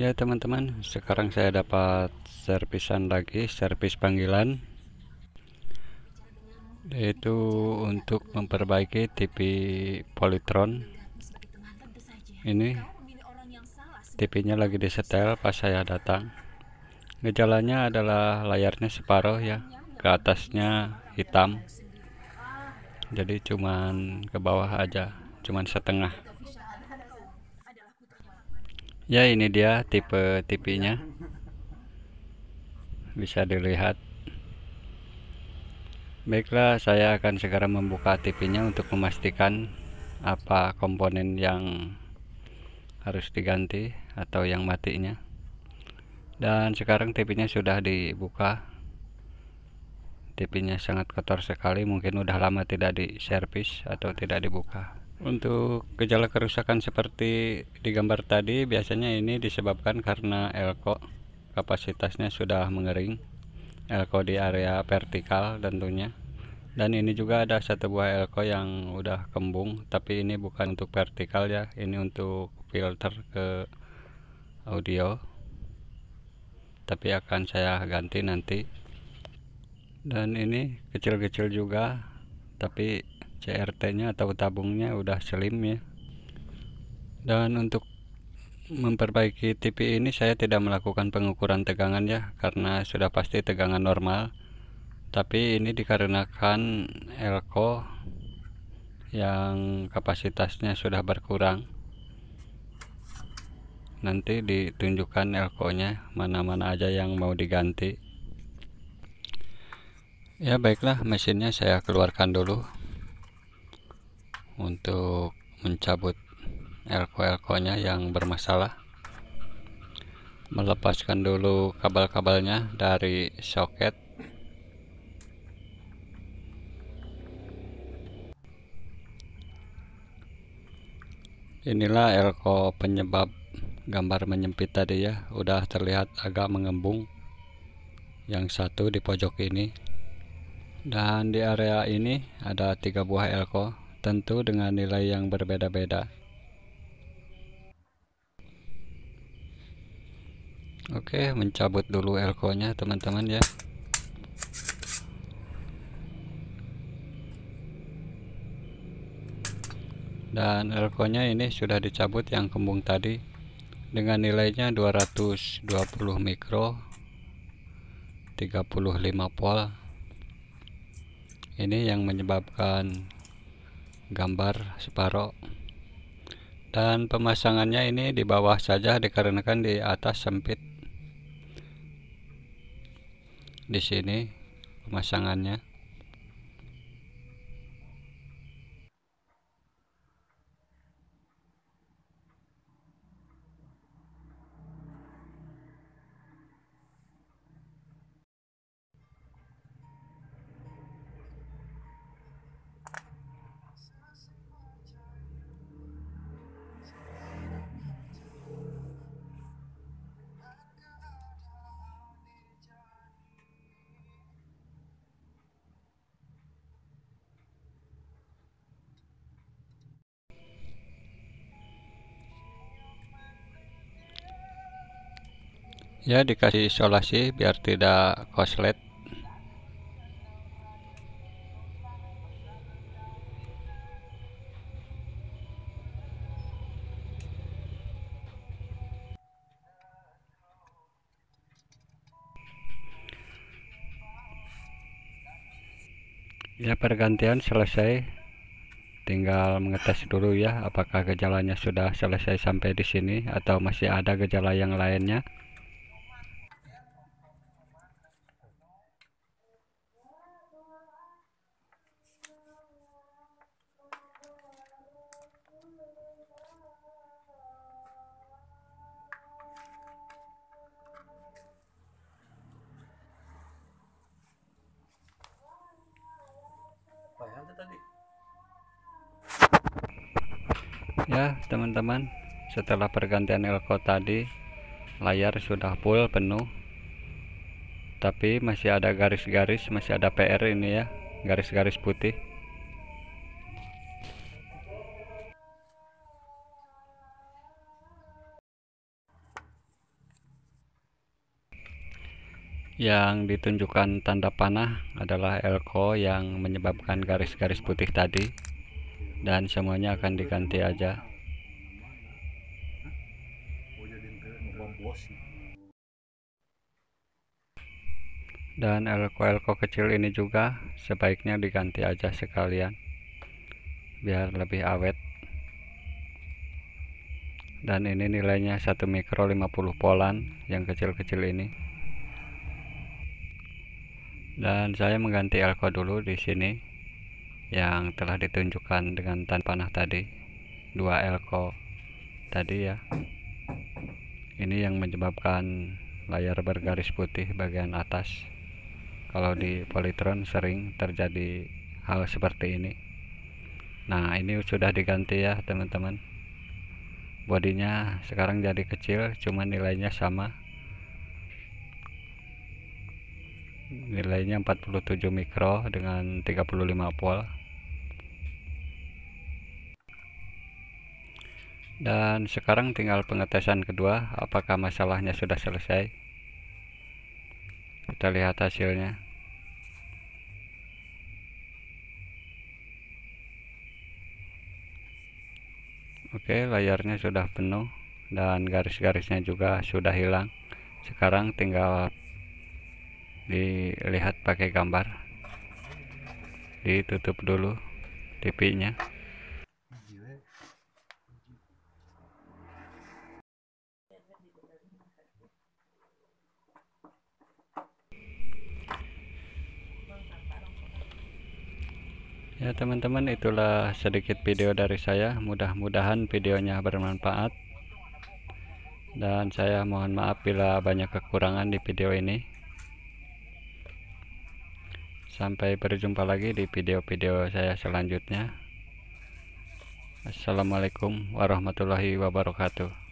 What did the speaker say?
ya teman-teman sekarang saya dapat servisan lagi servis panggilan yaitu untuk memperbaiki TV Polytron ini TV-nya lagi disetel pas saya datang gejalanya adalah layarnya separuh ya ke atasnya hitam jadi cuman ke bawah aja cuman setengah ya ini dia tipe TV-nya bisa dilihat baiklah saya akan segera membuka TV-nya untuk memastikan apa komponen yang harus diganti atau yang matinya dan sekarang TV-nya sudah dibuka TV-nya sangat kotor sekali mungkin udah lama tidak diservis atau tidak dibuka untuk gejala kerusakan seperti di gambar tadi biasanya ini disebabkan karena elko kapasitasnya sudah mengering elko di area vertikal tentunya dan ini juga ada satu buah elko yang udah kembung tapi ini bukan untuk vertikal ya ini untuk filter ke audio tapi akan saya ganti nanti dan ini kecil-kecil juga tapi CRT nya atau tabungnya udah slim ya dan untuk memperbaiki TV ini saya tidak melakukan pengukuran tegangan ya karena sudah pasti tegangan normal tapi ini dikarenakan elko yang kapasitasnya sudah berkurang nanti ditunjukkan elko nya mana-mana aja yang mau diganti ya baiklah mesinnya saya keluarkan dulu untuk mencabut elko-elko nya yang bermasalah melepaskan dulu kabel-kabelnya dari soket inilah elko penyebab gambar menyempit tadi ya udah terlihat agak mengembung yang satu di pojok ini dan di area ini ada tiga buah elko tentu dengan nilai yang berbeda-beda. Oke, mencabut dulu elko-nya teman-teman ya. Dan elko-nya ini sudah dicabut yang kembung tadi dengan nilainya 220 mikro 35 volt. Ini yang menyebabkan gambar separuh dan pemasangannya ini di bawah saja dikarenakan di atas sempit di sini pemasangannya ya dikasih isolasi biar tidak koslet ya pergantian selesai tinggal mengetes dulu ya apakah gejalanya sudah selesai sampai di sini atau masih ada gejala yang lainnya ya teman-teman setelah pergantian elko tadi layar sudah full penuh tapi masih ada garis-garis masih ada PR ini ya garis-garis putih yang ditunjukkan tanda panah adalah elko yang menyebabkan garis-garis putih tadi dan semuanya akan diganti aja dan elko-elko kecil ini juga sebaiknya diganti aja sekalian biar lebih awet dan ini nilainya 1 mikro 50 polan yang kecil-kecil ini dan saya mengganti elko dulu di sini yang telah ditunjukkan dengan tanpa panah tadi dua elko tadi ya ini yang menyebabkan layar bergaris putih bagian atas kalau di polytron sering terjadi hal seperti ini nah ini sudah diganti ya teman-teman bodinya sekarang jadi kecil cuma nilainya sama nilainya 47 mikro dengan 35 volt dan sekarang tinggal pengetesan kedua apakah masalahnya sudah selesai kita lihat hasilnya Oke layarnya sudah penuh dan garis-garisnya juga sudah hilang sekarang tinggal dilihat pakai gambar ditutup dulu TV nya Ya teman-teman itulah sedikit video dari saya mudah-mudahan videonya bermanfaat dan saya mohon maaf bila banyak kekurangan di video ini sampai berjumpa lagi di video-video saya selanjutnya Assalamualaikum warahmatullahi wabarakatuh